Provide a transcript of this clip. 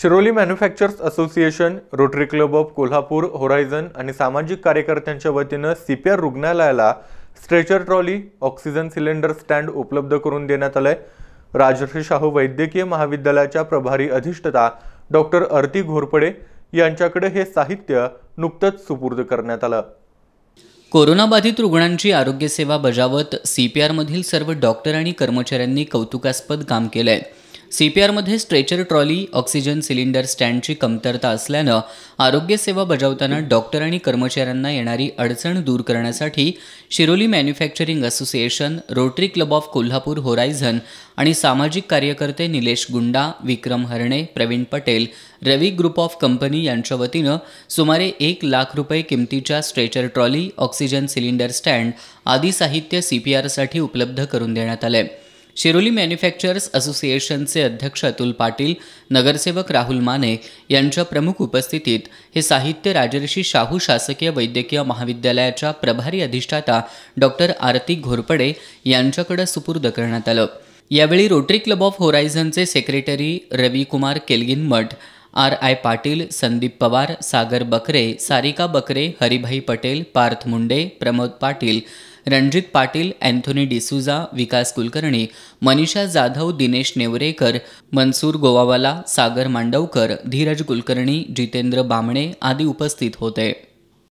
Shiroli manufacturers association rotary club of Kolhapur horizon आणि सामाजिक कार्यकर्त्यांच्या वतीनं सीपीआर रुग्णालयाला stretcher trolley oxygen cylinder stand उपलब्ध करून देण्यात आलंय राजर्षी शाहू वैद्यकीय महाविद्यालयाच्या प्रभारी अधिष्ठता डॉक्टर आरती घोरपडे यांच्याकडे हे साहित्य नुकतंच सुपूर्द करण्यात आलं कोरोनाबाधित रुग्णांची आरोग्यसेवा बजावत सीपीआरमधील सर्व डॉक्टर आणि कर्मचाऱ्यांनी कौतुकास्पद काम केलं आहे सी पी आरमध्ये स्ट्रेचर ट्रॉली ऑक्सिजन सिलेंडर स्टँडची कमतरता असल्यानं आरोग्यसेवा बजावताना डॉक्टर आणि कर्मचाऱ्यांना येणारी अडचण दूर करण्यासाठी Shiroli manufacturing association rotary club of Kolhapur horizon आणि सामाजिक कार्यकर्ते Nilesh Gunda Vikram Harane Praveen Patel Ravi group of company यांच्या वतीनं सुमारे एक लाख रुपये किमतीच्या stretcher trolley oxygen cylinder stand आदी साहित्य सी पी आरसाठी उपलब्ध करून देण्यात आलं आहे शिरोली मॅन्युफॅक्चरर्स असोसिएशनचे अध्यक्ष अतुल पाटील नगरसेवक राहुल माने यांच्या प्रमुख उपस्थितीत हे साहित्य राजर्षी शाहू शासकीय वैद्यकीय महाविद्यालयाच्या प्रभारी अधिष्ठाता डॉक्टर आरती घोरपडे यांच्याकडे सुपूर्द करण्यात आलं यावेळी रोटरी क्लब ऑफ होरायझनचे secretary Ravikumar Kelginmath R I Patil Sandeep Pawar Sagar Bakare Sarika Bakare Haribhai Patel Parth Munde Pramod Patil Ranjit Patil Anthony D'Souza Vikas Kulkarni Manisha Jadhav Dinesh Nevrekar Mansoor Goawala Sagar Mandavkar Dheeraj Kulkarni Jitendra Bamne आदी उपस्थित होते